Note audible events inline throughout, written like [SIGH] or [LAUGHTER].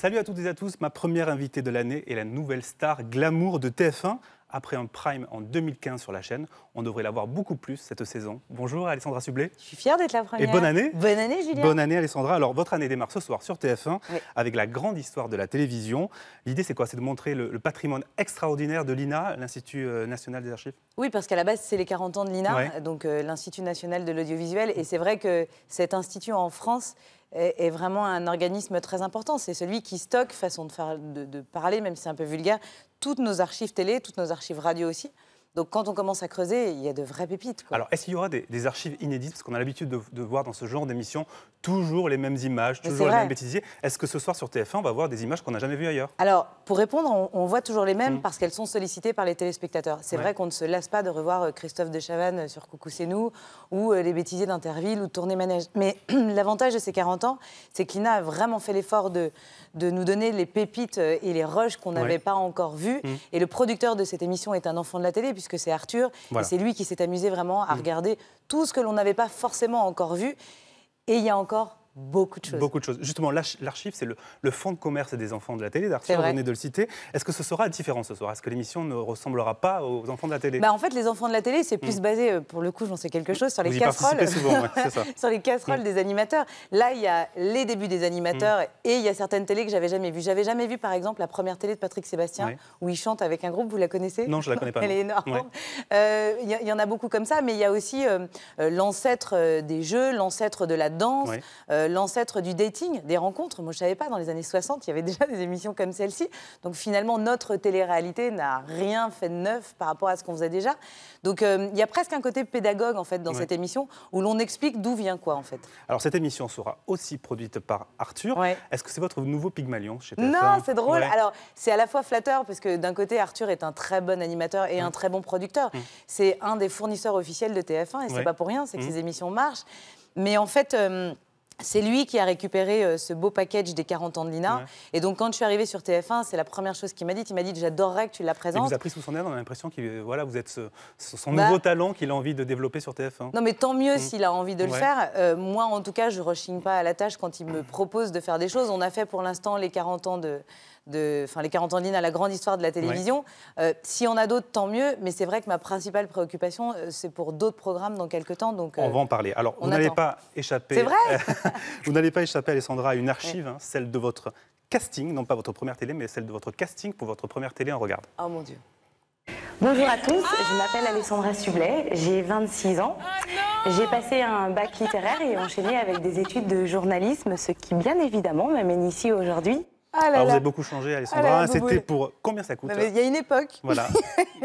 Salut à toutes et à tous, ma première invitée de l'année est la nouvelle star glamour de TF1. Après un prime en 2015 sur la chaîne, on devrait l'avoir beaucoup plus cette saison. Bonjour Alessandra Sublet. Je suis fière d'être la première. Et bonne année. Bonne année Julien. Bonne année Alessandra. Alors votre année démarre ce soir sur TF1 avec la grande histoire de la télévision. L'idée c'est quoi C'est de montrer le, patrimoine extraordinaire de l'INA, l'Institut euh, National des Archives Oui parce qu'à la base c'est les 40 ans de l'INA, donc euh, l'Institut National de l'Audiovisuel. Et c'est vrai que cet institut en France est, vraiment un organisme très important. C'est celui qui stocke, façon de, de parler, même si c'est un peu vulgaire, toutes nos archives télé, toutes nos archives radio aussi. Donc quand on commence à creuser, il y a de vraies pépites. Alors est-ce qu'il y aura des, archives inédites Parce qu'on a l'habitude de, voir dans ce genre d'émission toujours les mêmes images, toujours les mêmes bêtisiers. Est-ce que ce soir sur TF1, on va voir des images qu'on n'a jamais vues ailleurs Alors pour répondre, on, voit toujours les mêmes mmh. parce qu'elles sont sollicitées par les téléspectateurs. C'est vrai qu'on ne se lasse pas de revoir euh, Christophe de Chavannes euh, sur Coucou c'est nous ou euh, les bêtisiers d'Interville ou Tournée Manège. Mais [CLEARS THROAT] l'avantage de ces 40 ans, c'est que l'INA a vraiment fait l'effort de, de nous donner les pépites et les rushs qu'on n'avait pas encore vus. Mmh. Et le producteur de cette émission est un enfant de la télé puisque c'est Arthur. Et c'est lui qui s'est amusé vraiment à mm. regarder tout ce que l'on n'avait pas forcément encore vu. Et il y a encore beaucoup de choses. Beaucoup de choses. Justement, l'archive, c'est le, le, fonds de commerce des enfants de la télé, d'Arthur, vous venez de le citer. Est-ce que ce sera différent ce soir Est-ce que l'émission ne ressemblera pas aux enfants de la télé bah, En fait, les enfants de la télé, c'est mm. plus basé, euh, pour le coup, j'en sais quelque chose, sur les casseroles. [LAUGHS] sur les casseroles mm. des animateurs. Là, il y a les débuts des animateurs mm. et il y a certaines télés que j'avais jamais vues. J'avais jamais vu, par exemple, la première télé de Patrick Sébastien, où il chante avec un groupe. Vous la connaissez Non, je la connais pas. [LAUGHS] Elle est énorme. Euh, il y, en a beaucoup comme ça, mais il y a aussi euh, l'ancêtre des jeux, l'ancêtre de la danse l'ancêtre du dating, des rencontres. Moi, je ne savais pas, dans les années 60, il y avait déjà des émissions comme celle-ci. Donc finalement, notre télé-réalité n'a rien fait de neuf par rapport à ce qu'on faisait déjà. Donc euh, il y a presque un côté pédagogue, en fait, dans cette émission, où l'on explique d'où vient quoi, en fait. Alors cette émission sera aussi produite par Arthur. Est-ce que c'est votre nouveau Pygmalion chez Non, c'est drôle. Alors c'est à la fois flatteur, parce que d'un côté, Arthur est un très bon animateur et un mmh. très bon producteur. Mmh. C'est un des fournisseurs officiels de TF1, et c'est n'est pas pour rien, c'est que mmh. ces émissions marchent. Mais en fait, euh, c'est lui qui a récupéré euh, ce beau package des 40 ans de Lina. Et donc, quand je suis arrivée sur TF1, c'est la première chose qu'il m'a dit. Il m'a dit J'adorerais que tu la présentes. Il vous a pris sous son aile, on a l'impression que euh, voilà, vous êtes son bah nouveau talent qu'il a envie de développer sur TF1. Non, mais tant mieux mm. s'il a envie de le faire. Euh, moi, en tout cas, je ne rechigne pas à la tâche quand il me propose de faire des choses. On a fait pour l'instant les 40 ans de enfin, les 40 ans à la grande histoire de la télévision. Euh, si on en a d'autres, tant mieux. Mais c'est vrai que ma principale préoccupation, euh, c'est pour d'autres programmes dans quelques temps. Donc, on euh, va en parler. Alors, vous n'allez pas échapper. C'est vrai [LAUGHS] Vous n'allez pas échapper, Alessandra, à une archive, hein, celle de votre casting, non pas votre première télé, mais celle de votre casting pour votre première télé en regarde. Oh mon Dieu. Bonjour à tous, je m'appelle Alessandra Sublet, j'ai 26 ans. Ah j'ai passé un bac littéraire et enchaîné avec des études de journalisme, ce qui bien évidemment m'amène ici aujourd'hui. Ah Alors, vous avez beaucoup changé, Alessandra. Ah C'était pour combien ça coûte Il y a une époque. Voilà.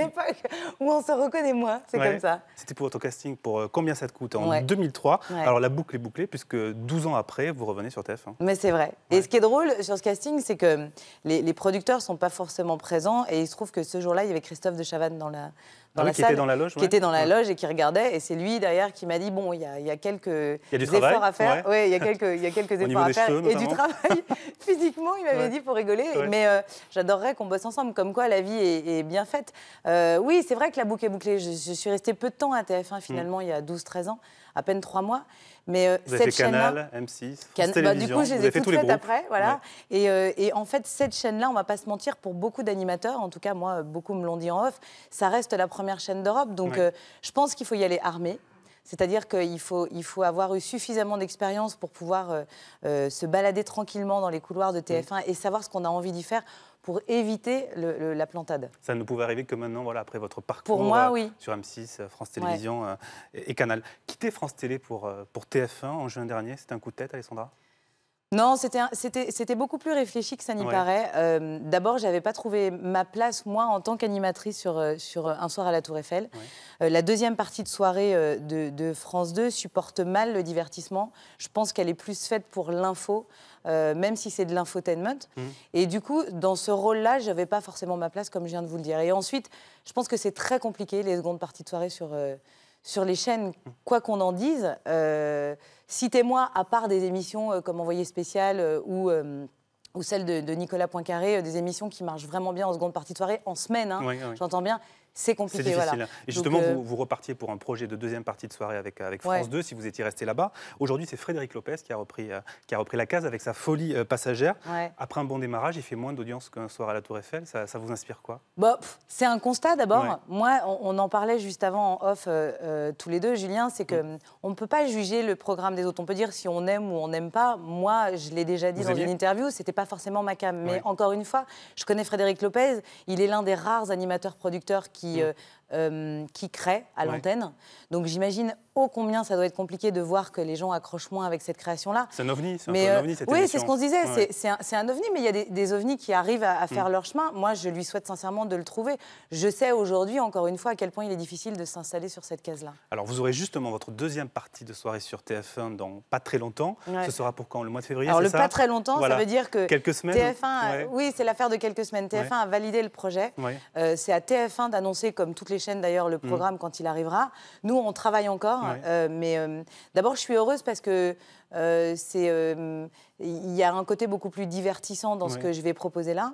[LAUGHS] où on se reconnaît moins. C'est comme ça. C'était pour votre casting pour euh, combien ça te coûte en 2003. Alors, la boucle est bouclée puisque 12 ans après, vous revenez sur tf Mais c'est vrai. Et ce qui est drôle sur ce casting, c'est que les, les producteurs ne sont pas forcément présents. Et il se trouve que ce jour-là, il y avait Christophe de Chavannes dans la dans ah la qui était dans la loge, qui était dans la loge et qui regardait. Et c'est lui derrière qui m'a dit bon, il y, a quelques y a efforts à faire. Ouais. il y a quelques, il y a quelques [LAUGHS] efforts à faire et du travail [LAUGHS] physiquement. Il m'avait dit pour rigoler, mais euh, j'adorerais qu'on bosse ensemble. Comme quoi, la vie est, bien faite. Euh, oui, c'est vrai que la boucle est bouclée. Je, suis restée peu de temps à TF1 finalement, il y a 12-13 ans, à peine 3 mois. Mais euh, cette chaîne Canal, M6, Can... bah, Du coup, je les ai toutes faites après. Voilà. Euh, et, en fait, cette chaîne-là, on va pas se mentir, pour beaucoup d'animateurs, en tout cas moi, beaucoup me l'ont dit en off, ça reste la première chaîne d'Europe. Donc euh, je pense qu'il faut y aller armé. C'est-à-dire qu'il faut, il faut avoir eu suffisamment d'expérience pour pouvoir euh, euh, se balader tranquillement dans les couloirs de mm. TF1 et savoir ce qu'on a envie d'y faire pour éviter le, la plantade. Ça ne pouvait arriver que maintenant, voilà, après votre parcours euh, sur M6, France Télévisions et, Canal. Quitter France Télé pour, pour TF1 en juin dernier, c'était un coup de tête, Alessandra non, c'était beaucoup plus réfléchi que ça n'y paraît. Euh, d'abord, D'abord, n'avais pas trouvé ma place, moi, en tant qu'animatrice sur, euh, euh, Un soir à la Tour Eiffel. la deuxième partie de soirée de, France 2 supporte mal le divertissement. Je pense qu'elle est plus faite pour l'info, même si c'est de l'infotainment. Mhm. Et du coup, dans ce rôle-là, j'avais pas forcément ma place, comme je viens de vous le dire. Et ensuite, je pense que c'est très compliqué, les secondes parties de soirée sur sur les chaînes, quoi qu'on en dise, euh, citez-moi, à part des émissions euh, comme Envoyé spécial euh, ou, ou celle de, Nicolas Poincaré, des émissions qui marchent vraiment bien en seconde partie de soirée, en semaine, hein, j'entends bien c'est compliqué. Difficile. Et justement, euh, vous, repartiez pour un projet de deuxième partie de soirée avec, euh, avec France 2, si vous étiez resté là-bas. Aujourd'hui, c'est Frédéric Lopez qui a, repris, euh, qui a repris la case avec sa folie passagère. Après un bon démarrage, il fait moins d'audience qu'un soir à la Tour Eiffel. Ça, vous inspire quoi bah, C'est un constat d'abord. Moi, on, en parlait juste avant en off tous les deux, Julien, c'est qu'on mm. mm, ne peut pas juger le programme des autres. On peut dire si on aime ou on n'aime pas. Moi, je l'ai déjà dit dans une interview, c'était pas forcément ma cam. Mais encore une fois, je connais Frédéric Lopez. Il est l'un des rares animateurs producteurs qui qui mm. euh, euh, qui crée à l'antenne. Donc j'imagine ô oh, combien ça doit être compliqué de voir que les gens accrochent moins avec cette création-là. C'est un ovni, c'est un euh, ovni cette Oui, c'est ce qu'on disait, c'est un, ovni, mais il y a des, ovnis qui arrivent à, faire mm. leur chemin. Moi, je lui souhaite sincèrement de le trouver. Je sais aujourd'hui, encore une fois, à quel point il est difficile de s'installer sur cette case-là. Alors vous aurez justement votre deuxième partie de soirée sur TF1 dans pas très longtemps. Ce sera pour quand Le mois de février Alors le pas très longtemps, ça veut dire que quelques semaines. TF1, oui, c'est l'affaire de quelques semaines. TF1 a validé le projet. Euh, c'est à TF1 d'annoncer comme toutes les chaîne d'ailleurs le mm. programme quand il arrivera. Nous, on travaille encore, euh, mais euh, d'abord, je suis heureuse parce que euh, c'est il y a un côté beaucoup plus divertissant dans ce que je vais proposer là,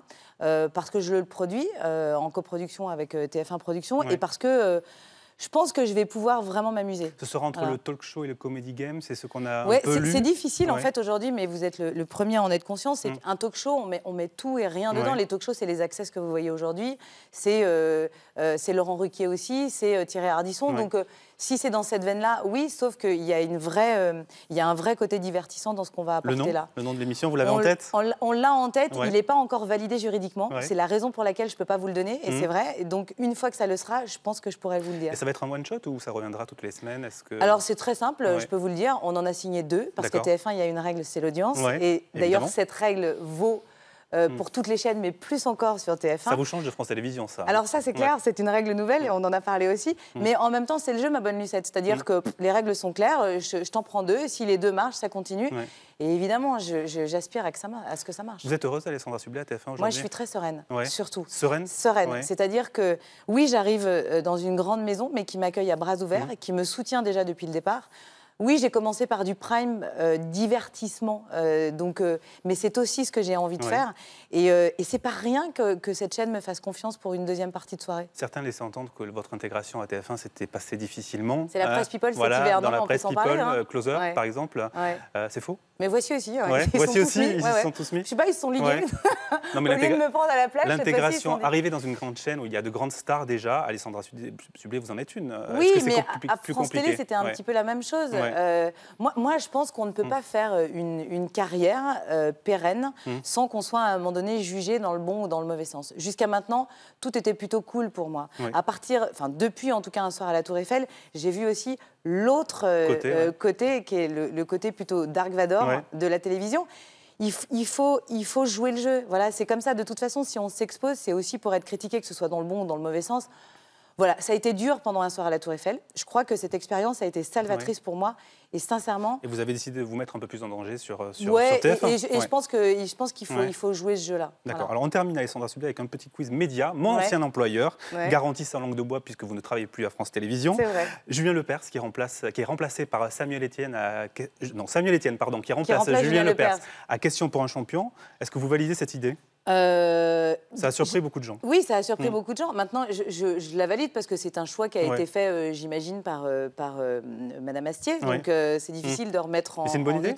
parce que je le produis en coproduction avec TF1 Production et parce que je pense que je vais pouvoir vraiment m'amuser. Ce sera entre le talk show et le comedy game, c'est ce qu'on a C'est difficile en fait aujourd'hui, mais vous êtes le, premier à en être conscient. C'est un mm. qu'un talk show, on met, on met, tout et rien dedans. Les talk shows, c'est les access que vous voyez aujourd'hui. C'est euh, euh, Laurent Ruquier aussi, c'est euh, Thierry Ardisson. Donc si c'est dans cette veine-là, oui, sauf qu'il y, a une euh, il y a un vrai côté divertissant dans ce qu'on va apporter là. Le nom de l'émission, vous l'avez en tête On l'a en tête, il n'est pas encore validé juridiquement. C'est la raison pour laquelle je ne peux pas vous le donner, et mhm. c'est vrai. donc, une fois que ça le sera, je pense que je pourrais vous le dire. Et ça va être un one-shot ou ça reviendra toutes les semaines que... Alors, c'est très simple, je peux vous le dire. On en a signé deux, parce que TF1, il y a une règle, c'est l'audience. et d'ailleurs, cette règle vaut euh, hmm. pour toutes les chaînes, mais plus encore sur TF1. Ça vous change de France Télévisions, ça. Hein Alors ça, c'est clair, c'est une règle nouvelle et hmm. on en a parlé aussi. Hmm. Mais en même temps, c'est le jeu, ma bonne Lucette. C'est-à-dire que les règles sont claires, euh, je, t'en prends deux, et si les deux marchent, ça continue. Et évidemment, j'aspire à, ce que ça marche. Vous êtes heureuse, Alessandra Sublet, à TF1 aujourd'hui Moi, je suis très sereine, surtout. Sereine Sereine. C'est-à-dire que, oui, j'arrive euh, dans une grande maison, mais qui m'accueille à bras ouverts et qui me soutient déjà depuis le départ. Oui, j'ai commencé par du prime euh, divertissement, euh, donc, euh, mais c'est aussi ce que j'ai envie de faire. Et, c'est pas rien que, cette chaîne me fasse confiance pour une deuxième partie de soirée. Certains laissaient entendre que votre intégration à TF1 s'était passée difficilement. C'est la presse People voilà, cet dans la presse People, hein. Closer, par exemple. c'est faux. Mais voici aussi. Ils voici aussi, ils se sont tous mis. Je sais pas, ils sont ligués. non, mais [LAUGHS] Au lieu de me prendre à la l'intégration, arriver dans une grande chaîne où il y a de grandes stars déjà, Alessandra Sublet, vous en êtes une. Oui, mais à France Télé, c'était un petit peu la même chose. Euh, moi, je pense qu'on ne peut pas faire euh, une, carrière euh, pérenne mmh. sans qu'on soit à un moment donné jugé dans le bon ou dans le mauvais sens. Jusqu'à maintenant, tout était plutôt cool pour moi. À partir, enfin, depuis en tout cas un soir à la Tour Eiffel, j'ai vu aussi l'autre côté, qui est le, côté plutôt Dark Vador de la télévision. Il, faut, il faut jouer le jeu. Voilà, c'est comme ça. De toute façon, si on s'expose, c'est aussi pour être critiqué, que ce soit dans le bon ou dans le mauvais sens. Voilà, ça a été dur pendant un soir à la Tour Eiffel. Je crois que cette expérience a été salvatrice pour moi. Et sincèrement. Et vous avez décidé de vous mettre un peu plus en danger sur, euh, sur, ouais, tf et, je, pense que je pense qu'il faut, faut jouer ce jeu-là. D'accord. Alors on termine, Alessandra Sublet, avec un petit quiz média. Mon ancien employeur, garantit sa langue de bois, puisque vous ne travaillez plus à France Télévisions. C'est vrai. Julien Lepers, qui, est remplacé par Samuel Etienne. À, non, Samuel Etienne, pardon, qui remplace, Julien, Lepers à Question pour un champion. Est-ce que vous validez cette idée euh, ça a surpris beaucoup de gens. Oui, ça a surpris mm. beaucoup de gens. Maintenant, je, la valide parce que c'est un choix qui a été fait, euh, j'imagine, par, Mme euh, par Madame Astier. Donc, c'est mm. difficile de remettre en. C'est une bonne idée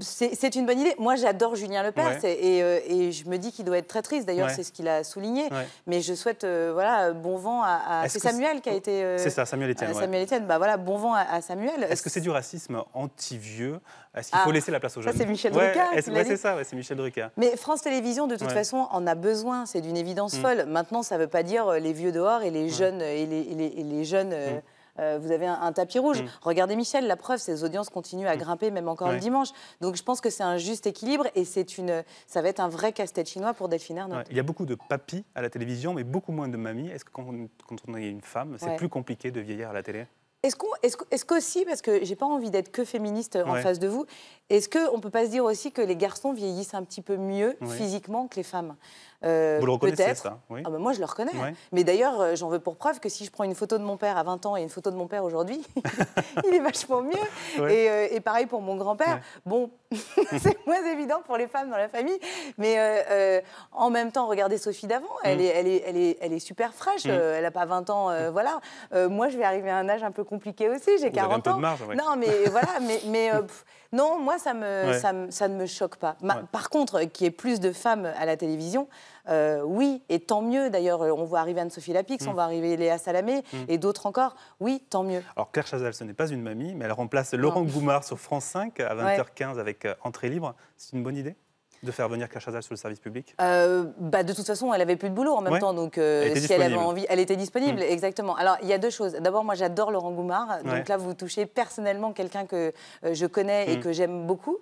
c'est une bonne idée. Moi, j'adore Julien Lepers euh, et, je me dis qu'il doit être très triste. D'ailleurs, c'est ce qu'il a souligné. Mais je souhaite euh, voilà, bon vent à. C'est Samuel qui a été. Euh, c'est ça, Samuel Etienne. Samuel Etienne, bah, voilà, bon vent à, Samuel. Est-ce que c'est du racisme anti-vieux Est-ce qu'il faut ah. laisser la place aux jeunes Ça, c'est Michel Drucker. c'est ça, c'est Michel Drucker. Mais France Télévisions, de toute façon, en a besoin. C'est d'une évidence mm. folle. Maintenant, ça ne veut pas dire les vieux dehors et les jeunes et les, jeunes. Mm. Euh, vous avez un, tapis rouge. Mm. Regardez Michel, la preuve, ces audiences continuent à mm. grimper, même encore le dimanche. Donc je pense que c'est un juste équilibre et c'est une, ça va être un vrai casse-tête chinois pour Delphine notre. il y a beaucoup de papis à la télévision, mais beaucoup moins de mamies. Est-ce que quand on, est une femme, c'est plus compliqué de vieillir à la télé est-ce qu'on, est-ce, qu'aussi, parce que j'ai pas envie d'être que féministe en face de vous, est-ce qu'on peut pas se dire aussi que les garçons vieillissent un petit peu mieux physiquement que les femmes euh, Vous le reconnaissez ah, bah, Moi, je le reconnais. Mais d'ailleurs, euh, j'en veux pour preuve que si je prends une photo de mon père à 20 ans et une photo de mon père aujourd'hui, [LAUGHS] il est vachement mieux. Euh, pareil pour mon grand-père. Bon, [LAUGHS] c'est moins évident pour les femmes dans la famille, mais euh, euh, en même temps, regardez Sophie d'avant, elle, mm. est, elle, est, elle, est, elle, est, super fraîche, mm. euh, elle n'a pas 20 ans, voilà. moi, je vais arriver à un âge un peu compliqué aussi, j'ai 40 ans. Marge, Non, mais voilà, mais, mais non, moi, ça, ne me choque pas. Par contre, euh, qu'il y ait plus de femmes à la télévision, euh, oui, et tant mieux. D'ailleurs, euh, on voit arriver Anne-Sophie Lapix, on mm. voit arriver Léa Salamé mm. et d'autres encore. Oui, tant mieux. Alors, Claire Chazal, ce n'est pas une mamie, mais elle remplace Laurent Goumard sur France 5 à 20h15 avec Entrée libre. C'est une bonne idée de faire venir Cachazal sur le service public euh, bah, De toute façon, elle avait plus de boulot en même temps, donc euh, si elle avait envie, elle était disponible, mm. exactement. Alors, il y a deux choses. D'abord, moi, j'adore Laurent Goumard, donc là, vous touchez personnellement quelqu'un que euh, je connais et mm. que j'aime beaucoup.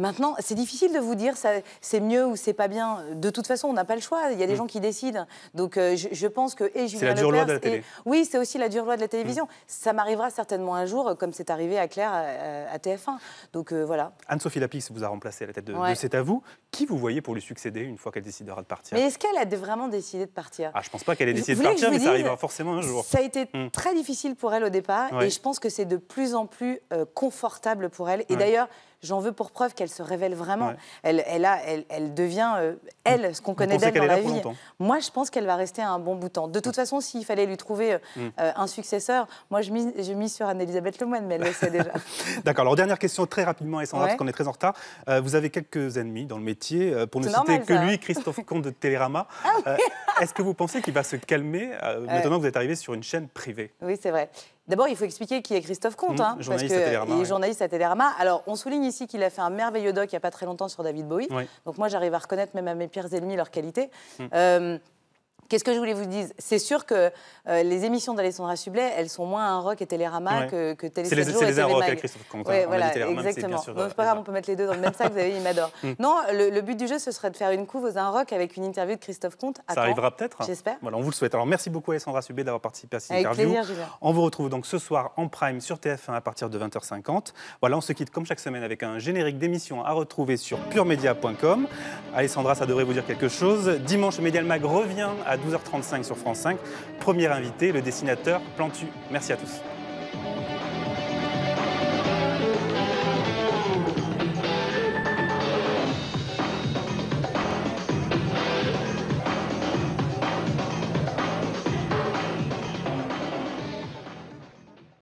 Maintenant, c'est difficile de vous dire c'est mieux ou c'est pas bien. De toute façon, on n'a pas le choix. Il y a des mm. gens qui décident. Donc, euh, je, pense que. Et c'est la dure loi de la télé. oui, c'est aussi la dure loi de la télévision. Mm. Ça m'arrivera certainement un jour, comme c'est arrivé à Claire euh, à, TF1. Donc, euh, voilà. Anne-Sophie Lapix vous a remplacé à la tête de, C'est à vous. Qui vous voyez pour lui succéder une fois qu'elle décidera de partir Mais est-ce qu'elle a vraiment décidé de partir ah, Je pense pas qu'elle ait décidé de partir, mais ça arrivera forcément un jour. Ça a été mm. très difficile pour elle au départ. Et je pense que c'est de plus en plus confortable pour elle. Et d'ailleurs, J'en veux pour preuve qu'elle se révèle vraiment. Elle, elle, a, elle, elle, devient, euh, elle, ce qu'on connaît d'elle dans la vie. Moi, je pense qu'elle va rester un bon bout de temps. De toute façon, s'il fallait lui trouver euh, mm. euh, un successeur, moi, je mise, je mise sur Anne-Elisabeth Lemoine, mais elle le sait déjà. [LAUGHS] D'accord. Alors, dernière question très rapidement, et sans parce qu'on est très en retard. vous avez quelques ennemis dans le métier. pour ne citer que lui, Christophe Comte de Télérama. [LAUGHS] Ah est-ce que vous pensez qu'il va se calmer [LAUGHS] maintenant que vous êtes arrivé sur une chaîne privée Oui, c'est vrai. D'abord, il faut expliquer qui est Christophe Comte, mmh, hein, est journaliste à Télérama. Alors, on souligne ici qu'il a fait un merveilleux doc il n'y a pas très longtemps sur David Bowie. Donc moi, j'arrive à reconnaître même à mes pires ennemis leur qualité. Mmh. Euh, Qu'est-ce que je voulais vous dire C'est sûr que euh, les émissions d'Alessandra Sublet, elles sont moins un rock et Télérama que, que Télé C'est les, les un rock et Christophe Comte. Hein, voilà, exactement. Euh, c'est pas grave, on peut mettre les deux dans le même sac, vous avez, il m'adore. Mm. Non, le, but du jeu, ce serait de faire une couve aux un rock avec une interview de Christophe Comte. Ça arrivera peut-être J'espère. Voilà, on vous le souhaite. Alors merci beaucoup Alessandra Sublet d'avoir participé à cette avec interview. Plaisir, On vous retrouve donc ce soir en prime sur TF1 à partir de 20h50. Voilà, on se quitte comme chaque semaine avec un générique d'émission à retrouver sur puremedia.com. Alessandra, ça devrait vous dire quelque chose. Dimanche, médial Mag revient à 12h35 sur France 5. Premier invité, le dessinateur Plantu. Merci à tous.